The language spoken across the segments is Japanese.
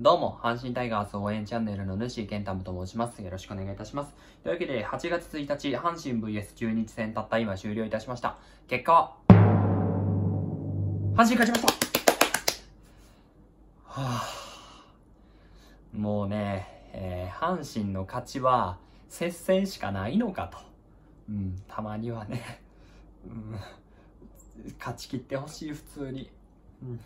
どうも、阪神タイガース応援チャンネルの主健太と申します。よろしくお願いいたします。というわけで、8月1日、阪神 VS 中日戦たった今終了いたしました。結果は、阪神勝ちましたはぁ、もうね、えー、阪神の勝ちは、接戦しかないのかと。うん、たまにはね、うん、勝ち切ってほしい、普通に。うん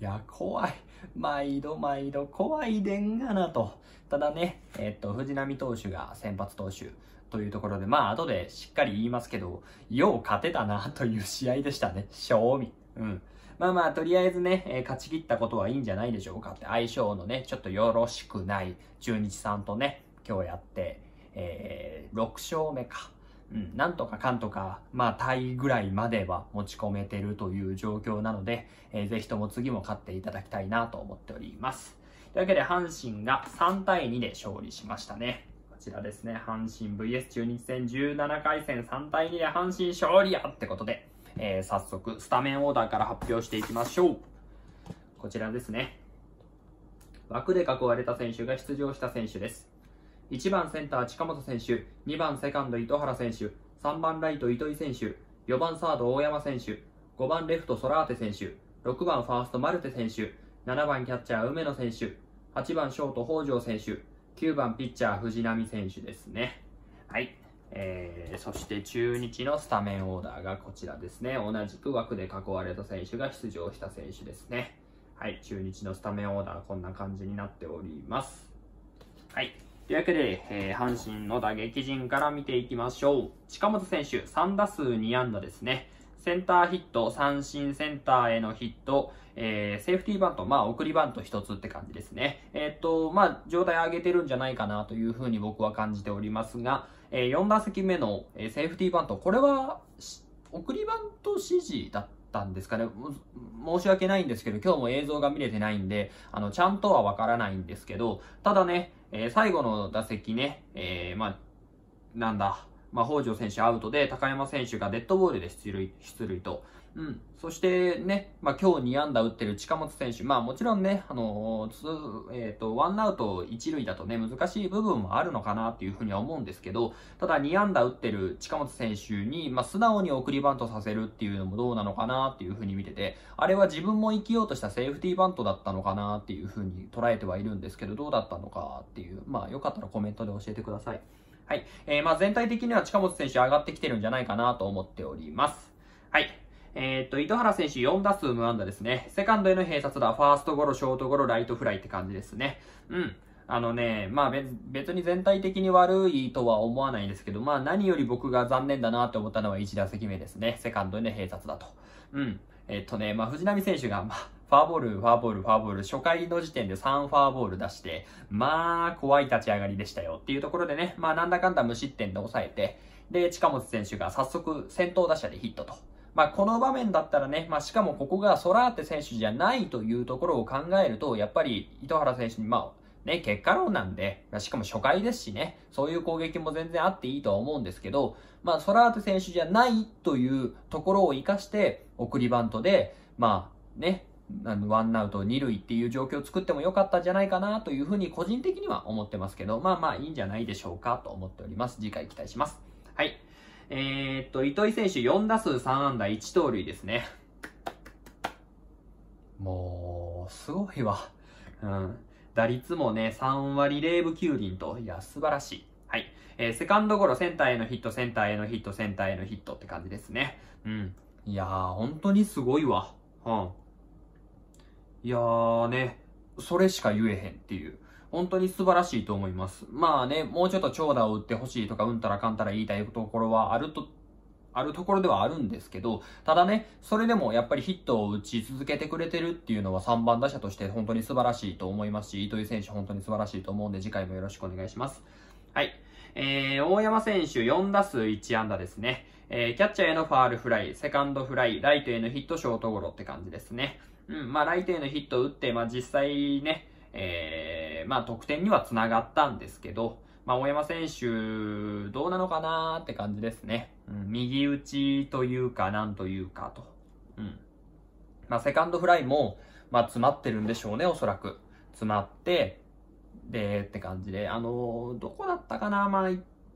いや、怖い。毎度毎度怖いでんがなと。ただね、えっと、藤浪投手が先発投手というところで、まあ、後でしっかり言いますけど、よう勝てたなという試合でしたね。賞味。うん。まあまあ、とりあえずね、えー、勝ち切ったことはいいんじゃないでしょうかって、相性のね、ちょっとよろしくない中日さんとね、今日やって、えー、6勝目か。うん、なんとかかんとか、まあ、タイぐらいまでは持ち込めてるという状況なので、えー、ぜひとも次も勝っていただきたいなと思っております。というわけで、阪神が3対2で勝利しましたね。こちらですね、阪神 VS 中日戦17回戦3対2で阪神勝利やってことで、えー、早速、スタメンオーダーから発表していきましょう。こちらですね。枠で囲われた選手が出場した選手です。1番センター近本選手、2番セカンド糸原選手、3番ライト糸井選手、4番サード大山選手、5番レフトソラーテ選手、6番ファーストマルテ選手、7番キャッチャー梅野選手、8番ショート北条選手、9番ピッチャー藤波選手ですね。はい。えー、そして中日のスタメンオーダーがこちらですね。同じく枠で囲われた選手が出場した選手ですね。はい、中日のスタメンオーダーこんな感じになっております。はい、というわけで、えー、阪神の打撃陣から見ていきましょう。近本選手、3打数2安打ですね。センターヒット、三振センターへのヒット、えー、セーフティーバント、まあ、送りバント一つって感じですね。えー、っと、まあ、状態上げてるんじゃないかなというふうに僕は感じておりますが、えー、4打席目の、えー、セーフティーバント、これは、送りバント指示だったんですかね申し訳ないんですけど、今日も映像が見れてないんで、あの、ちゃんとはわからないんですけど、ただね、えー、最後の打席ね、えー、まあ、なんだ、まあ、北条選手アウトで、高山選手がデッドボールで出塁、出塁と。うん。そしてね、まあ、今日2安打打ってる近本選手、まあ、もちろんね、あのえっ、ー、と、ワンアウト1塁だとね、難しい部分もあるのかなっていうふうには思うんですけど、ただ2安打打ってる近本選手に、まあ、素直に送りバントさせるっていうのもどうなのかなっていうふうに見てて、あれは自分も生きようとしたセーフティーバントだったのかなっていうふうに捉えてはいるんですけど、どうだったのかっていう、まあ、よかったらコメントで教えてください。はい。えー、まあ全体的には近本選手上がってきてるんじゃないかなと思っております。はい。えー、っと、糸原選手4打数無安打ですね。セカンドへの併殺打、ファーストゴロ、ショートゴロ、ライトフライって感じですね。うん。あのね、まあ別に全体的に悪いとは思わないんですけど、まあ何より僕が残念だなって思ったのは1打席目ですね。セカンドへの併殺だと。うん。えっとね、まあ藤波選手が、まあフォアボール、フォアボール、フォアボール、初回の時点で3フォアボール出して、まあ、怖い立ち上がりでしたよっていうところでね、まあ、なんだかんだ無失点で抑えて、で、近本選手が早速先頭打者でヒットと。まあ、この場面だったらね、まあ、しかもここがソラーテ選手じゃないというところを考えると、やっぱり糸原選手に、まあ、ね、結果論なんで、しかも初回ですしね、そういう攻撃も全然あっていいとは思うんですけど、まあ、ソラーテ選手じゃないというところを活かして、送りバントで、まあ、ね、あのワンアウト2塁っていう状況を作ってもよかったんじゃないかなというふうに個人的には思ってますけど、まあまあいいんじゃないでしょうかと思っております。次回期待します。はい。えー、っと、糸井選手4打数3安打1盗塁ですね。もう、すごいわ。うん。打率もね、3割0分9厘と、いや、素晴らしい。はい。えー、セカンドゴロ、センターへのヒット、センターへのヒット、センターへのヒットって感じですね。うん。いやー、本当にすごいわ。うん。いやーね、それしか言えへんっていう。本当に素晴らしいと思います。まあね、もうちょっと長打を打ってほしいとか、うんたらかんたら言いたいところはあると、あるところではあるんですけど、ただね、それでもやっぱりヒットを打ち続けてくれてるっていうのは3番打者として本当に素晴らしいと思いますし、糸井選手本当に素晴らしいと思うんで次回もよろしくお願いします。はい。えー、大山選手4打数1安打ですね。えー、キャッチャーへのファールフライ、セカンドフライ、ライトへのヒット、ショートゴロって感じですね。うん、まあ、ライトへのヒット打って、まあ、実際ね、えー、まあ、得点には繋がったんですけど、まあ、大山選手、どうなのかなーって感じですね。うん、右打ちというか、なんというかと。うん。まあ、セカンドフライも、まあ、詰まってるんでしょうね、おそらく。詰まって、で、って感じで、あのー、どこだったかなまあ、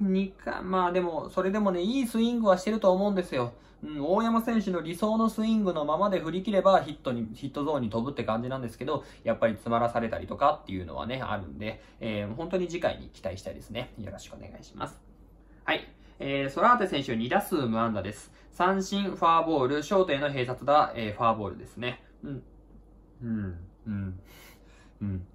2か、まあでも、それでもね、いいスイングはしてると思うんですよ。うん、大山選手の理想のスイングのままで振り切ればヒットに、ヒットゾーンに飛ぶって感じなんですけど、やっぱり詰まらされたりとかっていうのはね、あるんで、えー、本当に次回に期待したいですね。よろしくお願いします。はい。えー、ソラーテ選手2打数無安打です。三振、フォアボール、ショートへの併殺打、えー、フォアボールですね。うん。うん。うん。うん。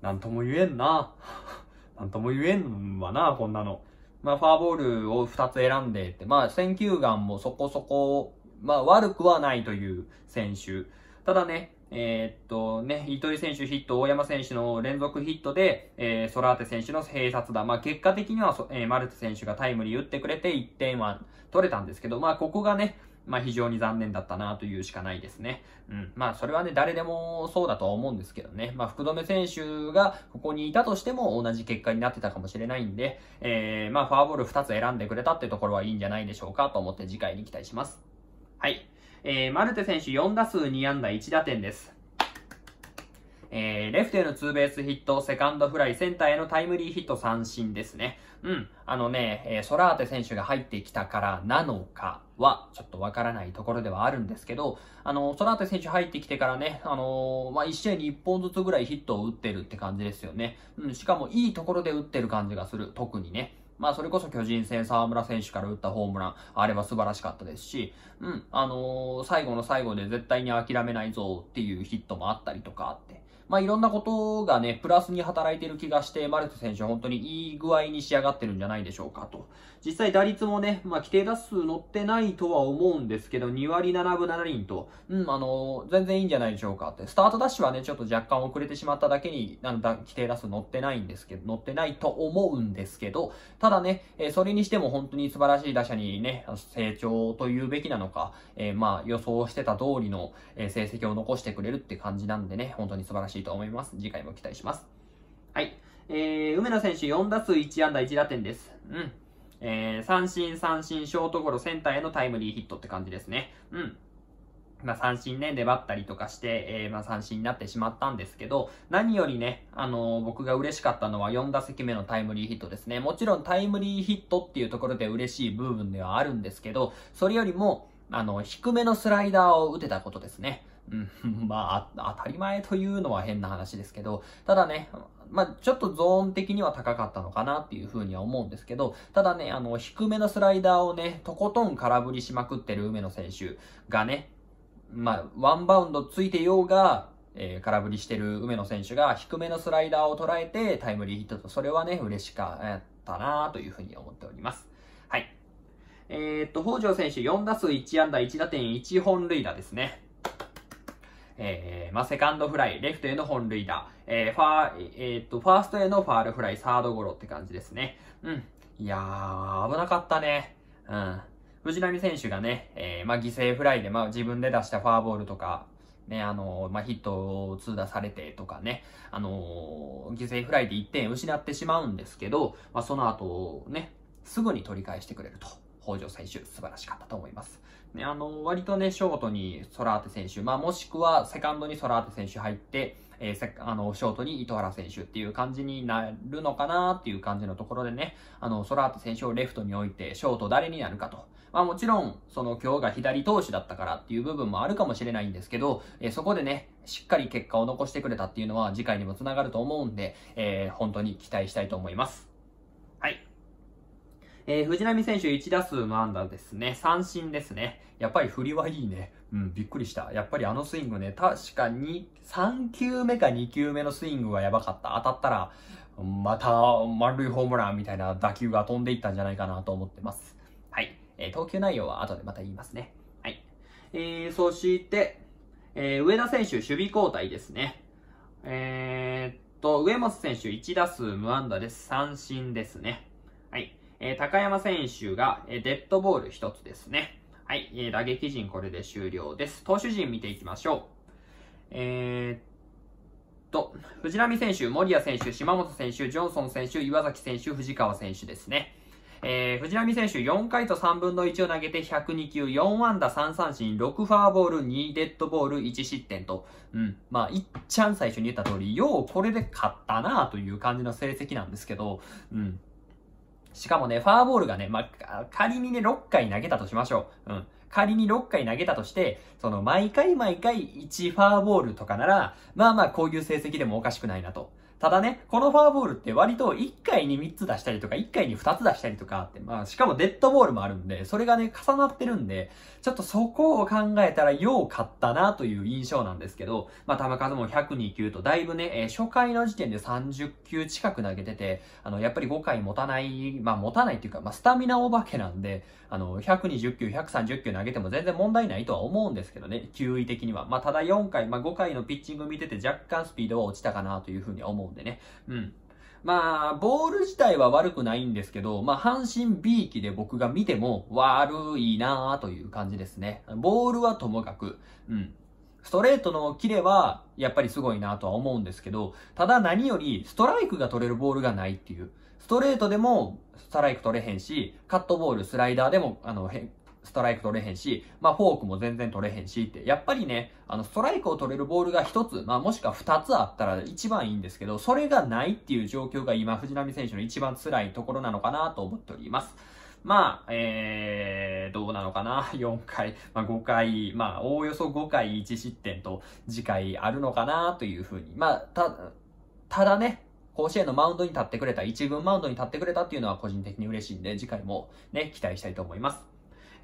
なんとも言えんな。なんとも言えんわな、こんなの。まあ、ファーボールを2つ選んでって、まあ、選球眼もそこそこ、まあ、悪くはないという選手。ただね、えー、っとね、糸井選手ヒット、大山選手の連続ヒットで、えー、ソラーテ選手の併殺だ。まあ、結果的には、えー、マルテ選手がタイムリー打ってくれて1点は取れたんですけど、まあ、ここがね、まあ非常に残念だったなというしかないですね。うん。まあそれはね、誰でもそうだとは思うんですけどね。まあ福留選手がここにいたとしても同じ結果になってたかもしれないんで、えー、まあフォアボール2つ選んでくれたってところはいいんじゃないでしょうかと思って次回に期待します。はい。えー、マルテ選手4打数2安打1打点です。えー、レフトへのツーベースヒット、セカンドフライ、センターへのタイムリーヒット三振ですね。うん。あのね、えー、ソラーテ選手が入ってきたからなのかは、ちょっとわからないところではあるんですけど、あの、ソラーテ選手入ってきてからね、あのー、まあ、1試合に1本ずつぐらいヒットを打ってるって感じですよね。うん、しかもいいところで打ってる感じがする。特にね。まあ、それこそ巨人戦、沢村選手から打ったホームラン、あれは素晴らしかったですし、うん、あのー、最後の最後で絶対に諦めないぞっていうヒットもあったりとかあって、まあ、いろんなことがね、プラスに働いてる気がして、マルテ選手は本当にいい具合に仕上がってるんじゃないでしょうかと。実際打率もね、まあ、規定打数乗ってないとは思うんですけど、2割7分7厘と、うん、あのー、全然いいんじゃないでしょうかって。スタートダッシュはね、ちょっと若干遅れてしまっただけに、なんだ、規定打数乗ってないんですけど、乗ってないと思うんですけど、ただね、えー、それにしても本当に素晴らしい打者にね、成長というべきなのか、えー、まあ、予想してた通りの、え成績を残してくれるって感じなんでね、本当に素晴らしいと思います。次回も期待します。はい。えー、梅野選手4打数1安打1打点です。うん。えー、三振、三振、ショートゴロ、センターへのタイムリーヒットって感じですね。うん。まあ、三振ね、粘ったりとかして、えー、まあ、三振になってしまったんですけど、何よりね、あのー、僕が嬉しかったのは4打席目のタイムリーヒットですね。もちろんタイムリーヒットっていうところで嬉しい部分ではあるんですけど、それよりも、あの、低めのスライダーを打てたことですね。うん、まあ、当たり前というのは変な話ですけど、ただね、まあ、ちょっとゾーン的には高かったのかなっていうふうには思うんですけど、ただね、あの、低めのスライダーをね、とことん空振りしまくってる梅野選手がね、まあ、ワンバウンドついてようが、えー、空振りしてる梅野選手が低めのスライダーを捉えてタイムリーヒットと、それはね、嬉しかったなというふうに思っております。はい。えー、っと、北条選手4打数1安打1打点1本塁打ですね。えー、まあ、セカンドフライ、レフトへの本塁打、えー、ファー、えー、っと、ファーストへのファールフライ、サードゴロって感じですね。うん。いやー、危なかったね。うん。藤波選手がね、えー、まあ、犠牲フライで、まあ、自分で出したフォアボールとか、ね、あのー、まあ、ヒットを通打されてとかね、あのー、犠牲フライで1点失ってしまうんですけど、まあ、その後、ね、すぐに取り返してくれると。北条選手、素晴らしかったと思います。ね、あの、割とね、ショートにソラーテ選手、まあ、もしくはセカンドにソラーテ選手入って、えー、あの、ショートに糸原選手っていう感じになるのかなっていう感じのところでね、あの、ソラーテ選手をレフトに置いて、ショート誰になるかと。まあもちろん、その今日が左投手だったからっていう部分もあるかもしれないんですけど、えー、そこでね、しっかり結果を残してくれたっていうのは次回にも繋がると思うんで、えー、本当に期待したいと思います。えー、藤波選手1打数の安打ですね。三振ですね。やっぱり振りはいいね。うん、びっくりした。やっぱりあのスイングね、確かに3球目か2球目のスイングはやばかった。当たったら、また満塁ホームランみたいな打球が飛んでいったんじゃないかなと思ってます。はい。えー、投球内容は後でまた言いますね。はい。えー、そして、えー、上田選手、守備交代ですね。えー、っと、上松選手、1打数無安打です。三振ですね。はい。えー、高山選手が、えー、デッドボール1つですね。はい、えー、打撃陣これで終了です。投手陣見ていきましょう。えー、と、藤波選手、森谷選手、島本選手、ジョンソン選手、岩崎選手、藤川選手ですね。えー、藤波選手4回と3分の1を投げて102球、4安打3三振、6ファーボール、2デッドボール、1失点と、うん、まあ、いっちゃん最初に言った通り、ようこれで勝ったなという感じの成績なんですけど、うん、しかもね、ファーボールがね、まあ、仮にね、6回投げたとしましょう。うん。仮に6回投げたとして、その、毎回毎回1ファーボールとかなら、まあまあ、こういう成績でもおかしくないなと。ただね、このフォアボールって割と1回に3つ出したりとか、1回に2つ出したりとかって、まあ、しかもデッドボールもあるんで、それがね、重なってるんで、ちょっとそこを考えたらよう勝ったなという印象なんですけど、まあ、球数も102球と、だいぶね、え初回の時点で30球近く投げてて、あの、やっぱり5回持たない、まあ、持たないっていうか、まあ、スタミナお化けなんで、あの、120球、130球投げても全然問題ないとは思うんですけどね、球威的には。まあ、ただ4回、まあ、5回のピッチング見てて若干スピードは落ちたかなというふうに思うんでね。うん。まあ、ボール自体は悪くないんですけど、まあ、阪神 B 期で僕が見ても悪いなあという感じですね。ボールはともかく、うん。ストレートのキレは、やっぱりすごいなとは思うんですけど、ただ何より、ストライクが取れるボールがないっていう。ストレートでも、ストライク取れへんし、カットボール、スライダーでも、あの、ストライク取れへんし、まあ、フォークも全然取れへんしって、やっぱりね、あの、ストライクを取れるボールが一つ、まあ、もしくは二つあったら一番いいんですけど、それがないっていう状況が今、藤波選手の一番辛いところなのかなと思っております。まあ、えー、どうなのかな ?4 回、まあ、5回、まあ、おおよそ5回1失点と次回あるのかなというふうに。まあ、た、ただね、甲子園のマウンドに立ってくれた、1軍マウンドに立ってくれたっていうのは個人的に嬉しいんで、次回もね、期待したいと思います。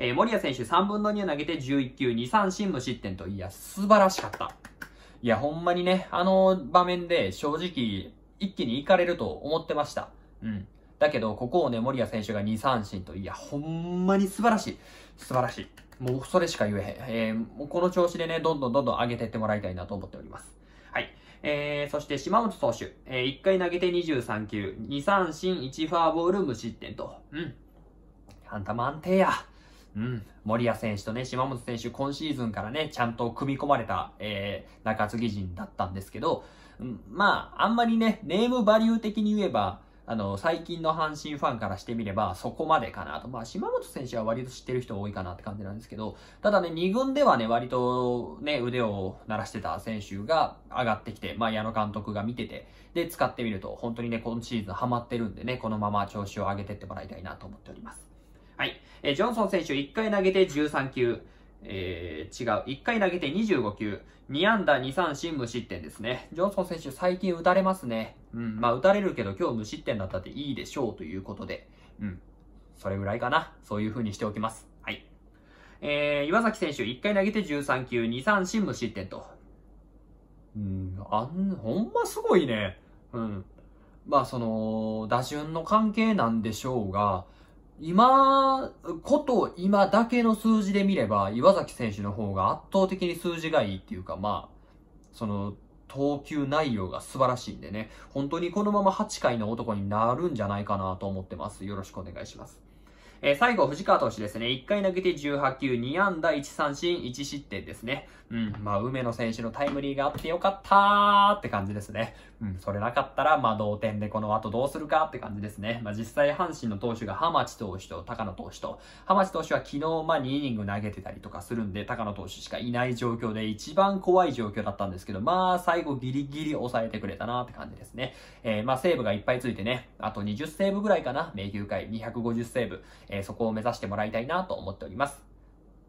えー、森谷選手3分の2を投げて11球2三振無失点と、いや、素晴らしかった。いや、ほんまにね、あの場面で正直、一気に行かれると思ってました。うん。だけど、ここをね、森谷選手が2三振と、いや、ほんまに素晴らしい。素晴らしい。もうそれしか言えへん。えー、もうこの調子でね、どんどんどんどん上げていってもらいたいなと思っております。はい。えー、そして島本投手、えー、1回投げて23球、2三振、1ファーボール、無失点と。うん。あんたも安定や。うん、森谷選手とね、島本選手、今シーズンからね、ちゃんと組み込まれた、えー、中継ぎ陣だったんですけど、うん、まあ、あんまりね、ネームバリュー的に言えば、あの、最近の阪神ファンからしてみれば、そこまでかなと。まあ、島本選手は割と知ってる人多いかなって感じなんですけど、ただね、2軍ではね、割とね、腕を鳴らしてた選手が上がってきて、まあ、矢野監督が見てて、で、使ってみると、本当にね、今シーズンハマってるんでね、このまま調子を上げてってもらいたいなと思っております。はい。えー、ジョンソン選手1回投げて13球。えー、違う。1回投げて25球。2安打2三振無失点ですね。ジョンソン選手最近打たれますね。うん。まあ打たれるけど今日無失点だったっていいでしょうということで。うん。それぐらいかな。そういう風にしておきます。はい。えー、岩崎選手1回投げて13球、2三振無失点と。うん、あん、ほんますごいね。うん。まあその、打順の関係なんでしょうが、今、こと今だけの数字で見れば、岩崎選手の方が圧倒的に数字がいいっていうか、まあ、その、投球内容が素晴らしいんでね、本当にこのまま8回の男になるんじゃないかなと思ってます。よろしくお願いします。えー、最後、藤川投手ですね。1回投げて18球、2安打、1三振、1失点ですね。うん、まあ、梅野選手のタイムリーがあってよかったーって感じですね。うん、それなかったら、まあ、同点でこの後どうするかって感じですね。まあ、実際、阪神の投手が浜地投手と高野投手と、浜地投手は昨日、まあ、2イニング投げてたりとかするんで、高野投手しかいない状況で、一番怖い状況だったんですけど、まあ、最後ギリギリ抑えてくれたなって感じですね。えー、まあ、セーブがいっぱいついてね、あと20セーブぐらいかな、迷宮会250セーブ、えー、そこを目指してもらいたいなと思っております。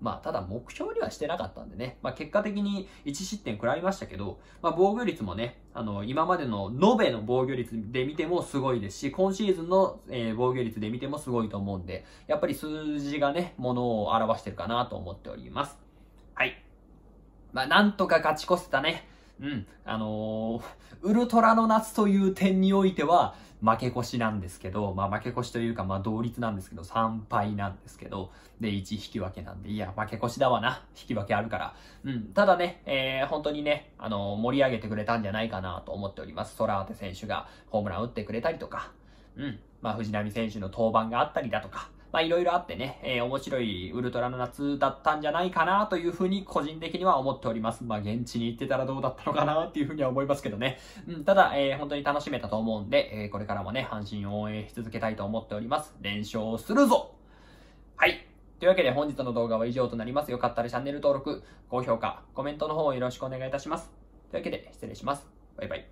まあ、ただ目標にはしてなかったんでね。まあ、結果的に1失点食らいましたけど、まあ、防御率もね、あの、今までの延べの防御率で見てもすごいですし、今シーズンの、えー、防御率で見てもすごいと思うんで、やっぱり数字がね、ものを表してるかなと思っております。はい。まあ、なんとか勝ち越せたね。うん。あのー、ウルトラの夏という点においては、負け越しなんですけど、まあ負け越しというか、まあ同率なんですけど、3敗なんですけど、で、1引き分けなんで、いや、負け越しだわな。引き分けあるから。うん。ただね、えー、本当にね、あの盛り上げてくれたんじゃないかなと思っております。ソラーテ選手がホームラン打ってくれたりとか、うん。まあ藤波選手の登板があったりだとか、まあいろいろあってね、えー、面白いウルトラの夏だったんじゃないかなというふうに個人的には思っております。まあ現地に行ってたらどうだったのかなっていうふうには思いますけどね。うん、ただ、えー、本当に楽しめたと思うんで、えー、これからもね、阪神応援し続けたいと思っております。連勝するぞはい。というわけで本日の動画は以上となります。よかったらチャンネル登録、高評価、コメントの方よろしくお願いいたします。というわけで失礼します。バイバイ。